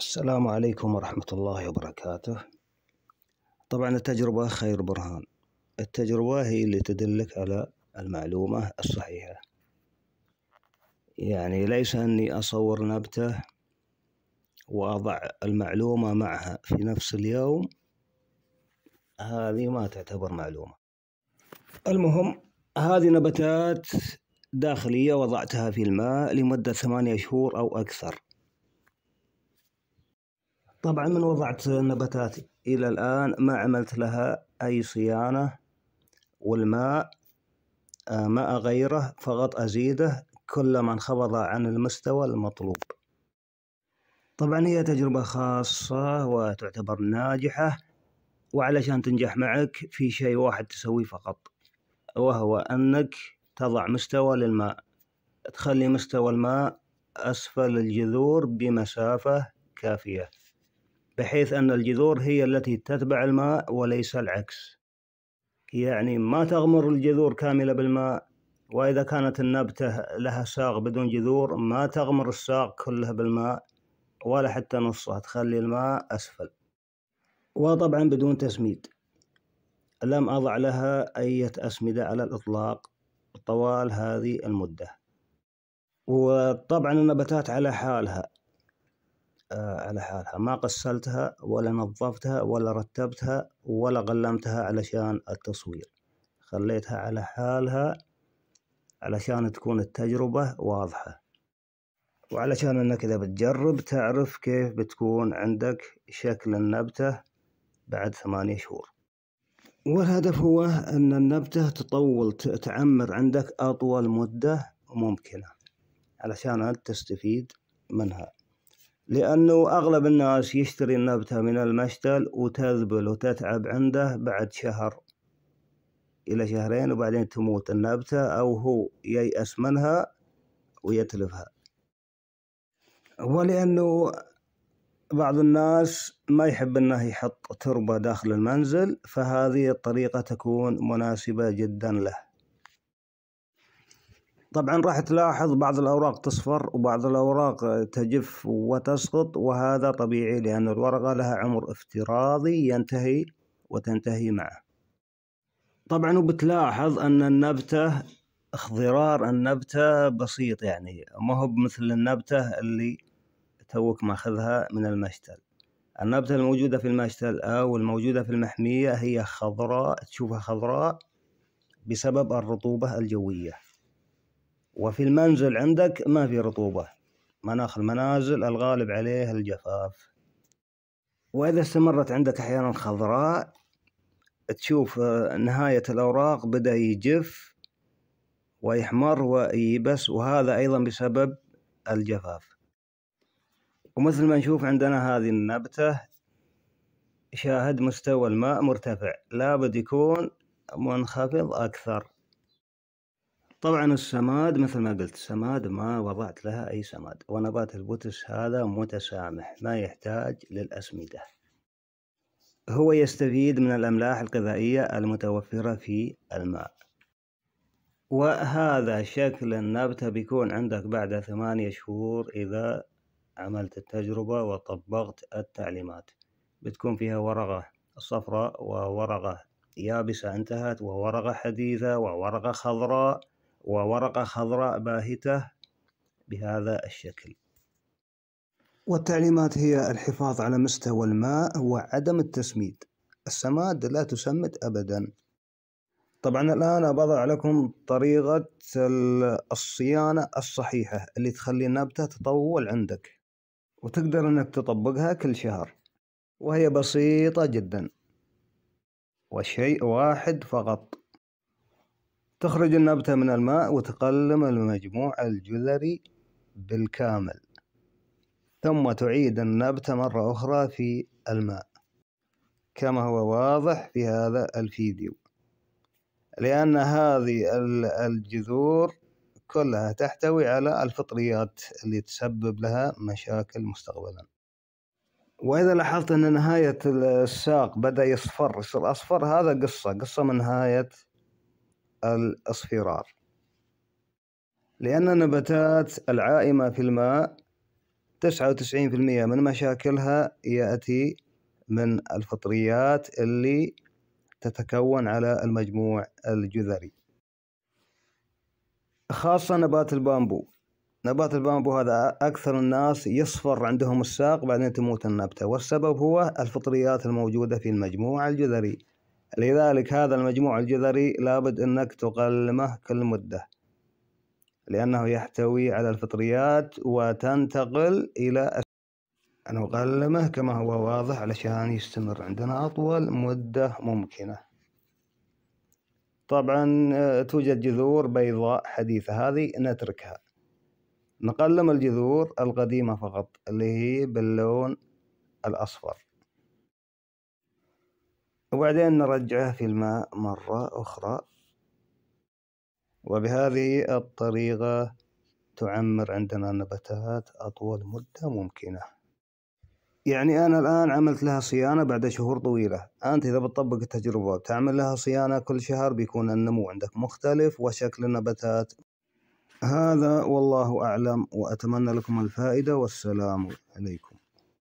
السلام عليكم ورحمة الله وبركاته طبعا التجربة خير برهان التجربة هي اللي تدلك على المعلومة الصحيحة يعني ليس أني أصور نبتة وأضع المعلومة معها في نفس اليوم هذه ما تعتبر معلومة المهم هذه نباتات داخلية وضعتها في الماء لمدة ثمانية شهور أو أكثر طبعا من وضعت نباتاتي إلى الآن ما عملت لها أي صيانة والماء آه، ما أغيره فقط أزيده كلما انخفض عن المستوى المطلوب طبعا هي تجربة خاصة وتعتبر ناجحة وعلشان تنجح معك في شيء واحد تسويه فقط وهو أنك تضع مستوى للماء تخلي مستوى الماء أسفل الجذور بمسافة كافية بحيث أن الجذور هي التي تتبع الماء وليس العكس يعني ما تغمر الجذور كاملة بالماء وإذا كانت النبتة لها ساق بدون جذور ما تغمر الساق كله بالماء ولا حتى نصها تخلي الماء أسفل وطبعا بدون تسميد لم أضع لها أي أسمدة على الإطلاق طوال هذه المدة وطبعا النباتات على حالها آه، على حالها ما قسلتها ولا نظفتها ولا رتبتها ولا قلمتها علشان التصوير خليتها على حالها علشان تكون التجربة واضحة وعلشان انك اذا بتجرب تعرف كيف بتكون عندك شكل النبتة بعد ثمانية شهور والهدف هو ان النبتة تطول تعمر عندك اطول مدة ممكنة علشان انت تستفيد منها لأنه أغلب الناس يشتري النبتة من المشتل وتذبل وتتعب عنده بعد شهر إلى شهرين وبعدين تموت النبتة أو هو ييأس منها ويتلفها ولأنه بعض الناس ما يحب أنه يحط تربة داخل المنزل فهذه الطريقة تكون مناسبة جدا له طبعا راح تلاحظ بعض الأوراق تصفر وبعض الأوراق تجف وتسقط وهذا طبيعي لأن الورقة لها عمر افتراضي ينتهي وتنتهي معه طبعا وبتلاحظ أن النبتة اخضرار النبتة بسيط يعني ما هو مثل النبتة اللي توك ماخذها من المشتل النبتة الموجودة في المشتل أو الموجودة في المحمية هي خضراء تشوفها خضراء بسبب الرطوبة الجوية وفي المنزل عندك ما في رطوبة مناخ المنازل الغالب عليه الجفاف وإذا استمرت عندك أحيانا خضراء تشوف آه، نهاية الأوراق بدأ يجف ويحمر ويبس وهذا أيضا بسبب الجفاف ومثل ما نشوف عندنا هذه النبتة شاهد مستوى الماء مرتفع لابد يكون منخفض أكثر طبعا السماد مثل ما قلت سماد ما وضعت لها أي سماد ونبات البوتس هذا متسامح ما يحتاج للأسمدة هو يستفيد من الأملاح الغذائية المتوفرة في الماء وهذا شكل النبتة بيكون عندك بعد ثمانية شهور إذا عملت التجربة وطبقت التعليمات بتكون فيها ورقة صفراء وورقة يابسة انتهت وورقة حديثة وورقة خضراء وورقة خضراء باهتة بهذا الشكل والتعليمات هي الحفاظ على مستوى الماء وعدم التسميد السماد لا تسمد أبدا طبعا الآن بضع لكم طريقة الصيانة الصحيحة اللي تخلي النبتة تطول عندك وتقدر أنك تطبقها كل شهر وهي بسيطة جدا وشيء واحد فقط تخرج النبتة من الماء وتقلم المجموع الجذري بالكامل ثم تعيد النبتة مرة أخرى في الماء كما هو واضح في هذا الفيديو لأن هذه الجذور كلها تحتوي على الفطريات اللي تسبب لها مشاكل مستقبلا وإذا لاحظت أن نهاية الساق بدأ يصفر يصير أصفر هذا قصة قصة من نهاية الاصفرار لأن النباتات العائمة في الماء تسعة وتسعين في المية من مشاكلها يأتي من الفطريات اللي تتكون على المجموع الجذري خاصة نبات البامبو نبات البامبو هذا أكثر الناس يصفر عندهم الساق بعدين تموت النبتة والسبب هو الفطريات الموجودة في المجموع الجذري لذلك هذا المجموع الجذري لابد أنك تقلمه كل مدة لأنه يحتوي على الفطريات وتنتقل إلى أنا أقلمه كما هو واضح علشان يستمر عندنا أطول مدة ممكنة طبعا آه، توجد جذور بيضاء حديثة هذه نتركها نقلم الجذور القديمة فقط اللي هي باللون الأصفر وبعدين نرجعه في الماء مرة أخرى وبهذه الطريقة تعمر عندنا النباتات أطول مدة ممكنة يعني أنا الآن عملت لها صيانة بعد شهور طويلة أنت إذا بتطبق التجربة بتعمل لها صيانة كل شهر بيكون النمو عندك مختلف وشكل النباتات هذا والله أعلم وأتمنى لكم الفائدة والسلام عليكم